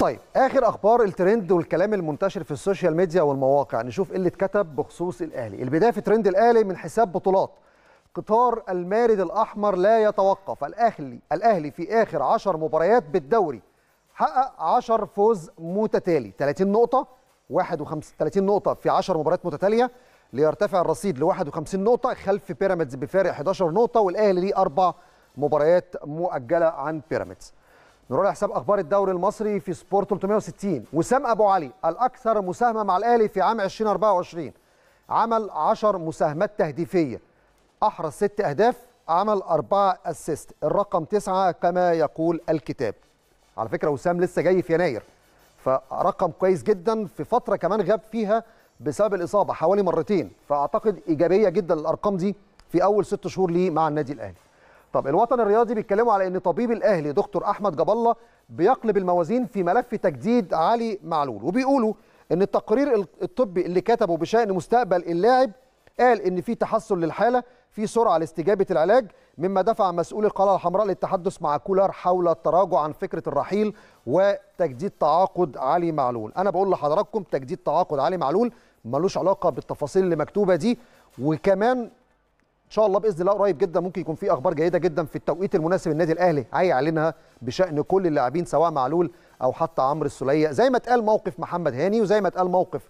طيب اخر اخبار الترند والكلام المنتشر في السوشيال ميديا والمواقع نشوف ايه اللي اتكتب بخصوص الاهلي البدايه في ترند الاهلي من حساب بطولات قطار المارد الاحمر لا يتوقف الاهلي الاهلي في اخر 10 مباريات بالدوري حقق 10 فوز متتالي 30 نقطه 51 30 نقطه في 10 مباريات متتاليه ليرتفع الرصيد ل 51 نقطه خلف بيراميدز بفارق 11 نقطه والاهلي ليه اربع مباريات مؤجله عن بيراميدز نروح لحساب اخبار الدوري المصري في سبورت 360 وسام ابو علي الاكثر مساهمه مع الاهلي في عام 2024 عمل 10 مساهمات تهديفيه احرز ست اهداف عمل أربعة اسيست الرقم تسعة كما يقول الكتاب على فكره وسام لسه جاي في يناير فرقم كويس جدا في فتره كمان غاب فيها بسبب الاصابه حوالي مرتين فاعتقد ايجابيه جدا الارقام دي في اول ست شهور ليه مع النادي الاهلي طب الوطن الرياضي بيتكلموا على ان طبيب الاهلي دكتور احمد جاب الله بيقلب الموازين في ملف تجديد علي معلول وبيقولوا ان التقرير الطبي اللي كتبه بشان مستقبل اللاعب قال ان في تحسن للحاله في سرعه لاستجابه العلاج مما دفع مسؤول القلعه الحمراء للتحدث مع كولر حول التراجع عن فكره الرحيل وتجديد تعاقد علي معلول انا بقول لحضراتكم تجديد تعاقد علي معلول ملوش علاقه بالتفاصيل اللي مكتوبه دي وكمان ان شاء الله باذن الله قريب جدا ممكن يكون في اخبار جيده جدا في التوقيت المناسب النادي الاهلي هيعلنها بشان كل اللاعبين سواء معلول او حتى عمرو السوليه زي ما اتقال موقف محمد هاني وزي ما اتقال موقف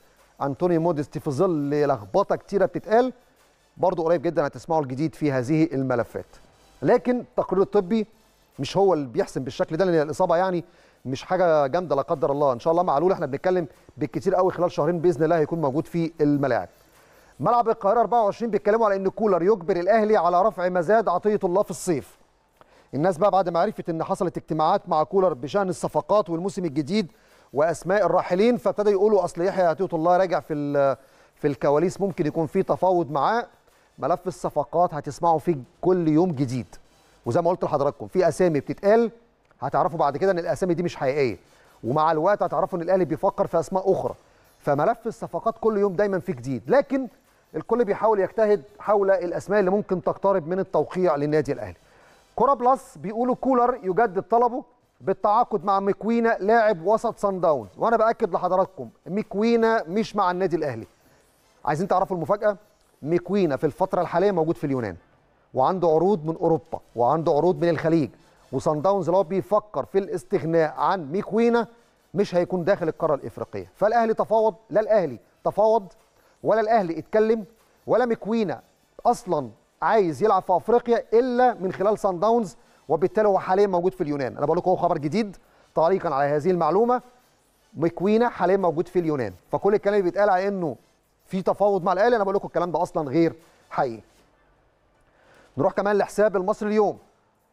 انطوني مودست في ظل لخبطه كتيره بتتقال برضه قريب جدا هتسمعوا الجديد في هذه الملفات لكن التقرير الطبي مش هو اللي بيحسم بالشكل ده لان الاصابه يعني مش حاجه جامده لا قدر الله ان شاء الله معلول احنا بنتكلم بالكتير قوي خلال شهرين باذن الله هيكون موجود في الملاعب ملعب القاهرة 24 بيتكلموا على إن كولر يجبر الأهلي على رفع مزاد عطية الله في الصيف. الناس بقى بعد ما عرفت إن حصلت اجتماعات مع كولر بشأن الصفقات والموسم الجديد وأسماء الراحلين فابتدى يقولوا أصل يحيى عطية الله راجع في في الكواليس ممكن يكون في تفاوض معاه ملف الصفقات هتسمعوا فيه كل يوم جديد وزي ما قلت لحضراتكم في اسامي بتتقال هتعرفوا بعد كده ان الاسامي دي مش حقيقيه ومع الوقت هتعرفوا ان الاهلي بيفكر في اسماء اخرى فملف الصفقات كل يوم دايما فيه جديد لكن الكل بيحاول يجتهد حول الاسماء اللي ممكن تقترب من التوقيع للنادي الاهلي كرة بلس بيقولوا كولر يجدد طلبه بالتعاقد مع ميكوينا لاعب وسط سان داونز وانا باكد لحضراتكم ميكوينا مش مع النادي الاهلي عايزين تعرفوا المفاجاه ميكوينا في الفتره الحاليه موجود في اليونان وعنده عروض من اوروبا وعنده عروض من الخليج وسان داونز لو بيفكر في الاستغناء عن ميكوينا مش هيكون داخل القاره الافريقيه فالاهلي تفاوض لا الاهلي تفاوض ولا الاهلي اتكلم ولا مكوينا اصلا عايز يلعب في افريقيا الا من خلال سان داونز وبالتالي هو حاليا موجود في اليونان انا بقول لكم هو خبر جديد تعليقا على هذه المعلومه مكوينا حاليا موجود في اليونان فكل الكلام اللي بيتقال على انه في تفاوض مع الاهلي انا بقول لكم الكلام ده اصلا غير حقيقي نروح كمان لحساب المصري اليوم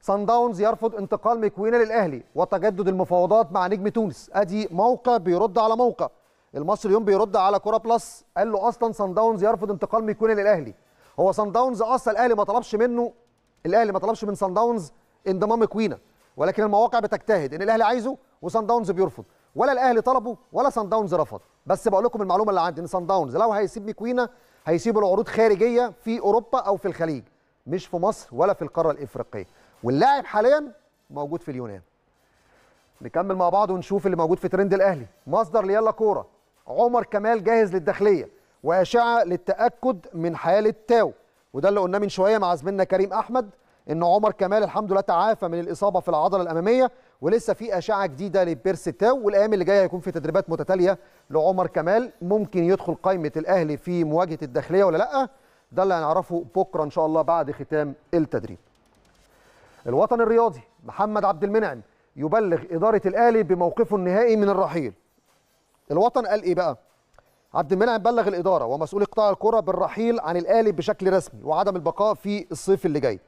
سان داونز يرفض انتقال مكوينا للاهلي وتجدد المفاوضات مع نجم تونس ادي موقع بيرد على موقع المصري يوم بيرد على كوره بلس قال له اصلا سان داونز يرفض انتقال ميكوني للاهلي هو سان داونز اصلا الاهلي ما طلبش منه الاهلي ما طلبش من سان داونز انضمام كوينا ولكن المواقع بتجتهد ان الاهلي عايزه وسان داونز بيرفض ولا الاهلي طلبه ولا سان داونز رفض بس بقول لكم المعلومه اللي عندي ان سان داونز لو هيسيب ميكوينا هيسيب له عروض خارجيه في اوروبا او في الخليج مش في مصر ولا في القاره الافريقيه واللاعب حاليا موجود في اليونان نكمل مع بعض ونشوف اللي موجود في ترند الاهلي مصدر ليلا كوره عمر كمال جاهز للداخليه واشعه للتاكد من حاله تاو وده اللي قلناه من شويه مع زميلنا كريم احمد ان عمر كمال الحمد لله تعافى من الاصابه في العضله الاماميه ولسه في اشعه جديده لبيرس تاو والايام اللي جايه هيكون في تدريبات متتاليه لعمر كمال ممكن يدخل قائمه الاهلي في مواجهه الداخليه ولا لا ده اللي هنعرفه بكره ان شاء الله بعد ختام التدريب الوطن الرياضي محمد عبد المنعم يبلغ اداره الاهلي بموقفه النهائي من الرحيل الوطن قال ايه بقى عبد المنعم بلغ الاداره ومسؤول قطاع الكره بالرحيل عن الاهلي بشكل رسمي وعدم البقاء في الصيف اللي جاي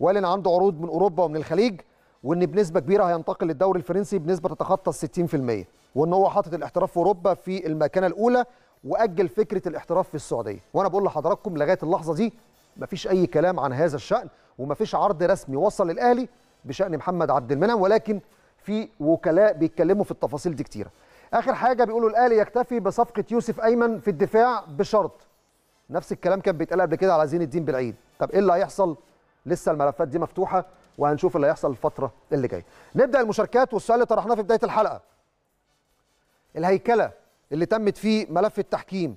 وقال ان عنده عروض من اوروبا ومن الخليج وان بنسبه كبيره هينتقل للدوري الفرنسي بنسبه تتخطى ال 60% وان هو حاطط الاحتراف في اوروبا في المكانه الاولى واجل فكره الاحتراف في السعوديه وانا بقول لحضراتكم لغايه اللحظه دي مفيش اي كلام عن هذا الشان ومفيش عرض رسمي وصل للاهلي بشان محمد عبد المنعم ولكن في وكلاء بيتكلموا في التفاصيل دي كتيره اخر حاجه بيقولوا الاهلي يكتفي بصفقه يوسف ايمن في الدفاع بشرط نفس الكلام كان بيتقال قبل كده على زين الدين بالعيد طب ايه اللي هيحصل لسه الملفات دي مفتوحه وهنشوف اللي هيحصل الفتره اللي جايه نبدا المشاركات والسؤال اللي طرحناه في بدايه الحلقه الهيكله اللي تمت فيه ملف التحكيم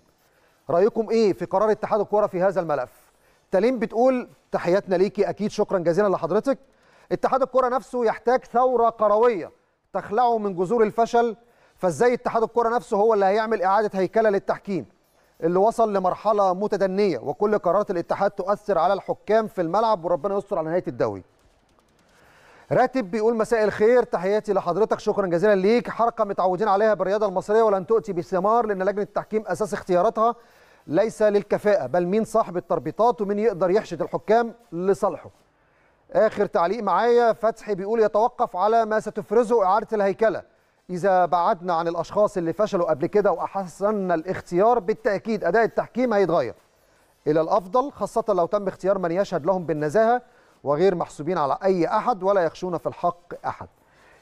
رايكم ايه في قرار اتحاد الكوره في هذا الملف تليم بتقول تحياتنا ليكي اكيد شكرا جزيلا لحضرتك اتحاد الكوره نفسه يحتاج ثوره قرويه تخلعه من جذور الفشل فازاي اتحاد الكره نفسه هو اللي هيعمل اعاده هيكله للتحكيم اللي وصل لمرحله متدنيه وكل قرارات الاتحاد تؤثر على الحكام في الملعب وربنا يستر على نهايه الدوري راتب بيقول مساء الخير تحياتي لحضرتك شكرا جزيلا ليك حركه متعودين عليها بالرياضه المصريه ولن تؤتي بثمار لان لجنه التحكيم اساس اختياراتها ليس للكفاءه بل مين صاحب التربيطات ومين يقدر يحشد الحكام لصالحه اخر تعليق معايا فتحي بيقول يتوقف على ما ستفرزه اعاده الهيكله إذا بعدنا عن الأشخاص اللي فشلوا قبل كده وأحسننا الاختيار بالتأكيد أداء التحكيم هيتغير إلى الأفضل خاصة لو تم اختيار من يشهد لهم بالنزاهة وغير محسوبين على أي أحد ولا يخشون في الحق أحد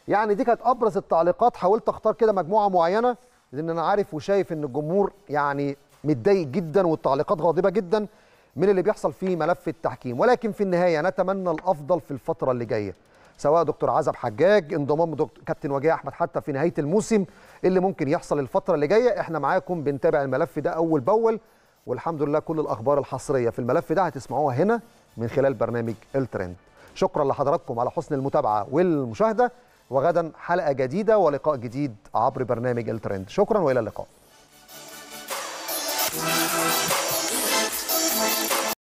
يعني دي كانت أبرز التعليقات حاولت أختار كده مجموعة معينة لأن أنا عارف وشايف أن الجمهور يعني متضايق جدا والتعليقات غاضبة جدا من اللي بيحصل في ملف التحكيم ولكن في النهاية نتمنى الأفضل في الفترة اللي جاية سواء دكتور عزب حجاج انضمام دكتور كابتن وجيه احمد حتى في نهايه الموسم اللي ممكن يحصل الفتره اللي جايه احنا معاكم بنتابع الملف ده اول باول والحمد لله كل الاخبار الحصريه في الملف ده هتسمعوها هنا من خلال برنامج الترند شكرا لحضراتكم على حسن المتابعه والمشاهده وغدا حلقه جديده ولقاء جديد عبر برنامج الترند شكرا والى اللقاء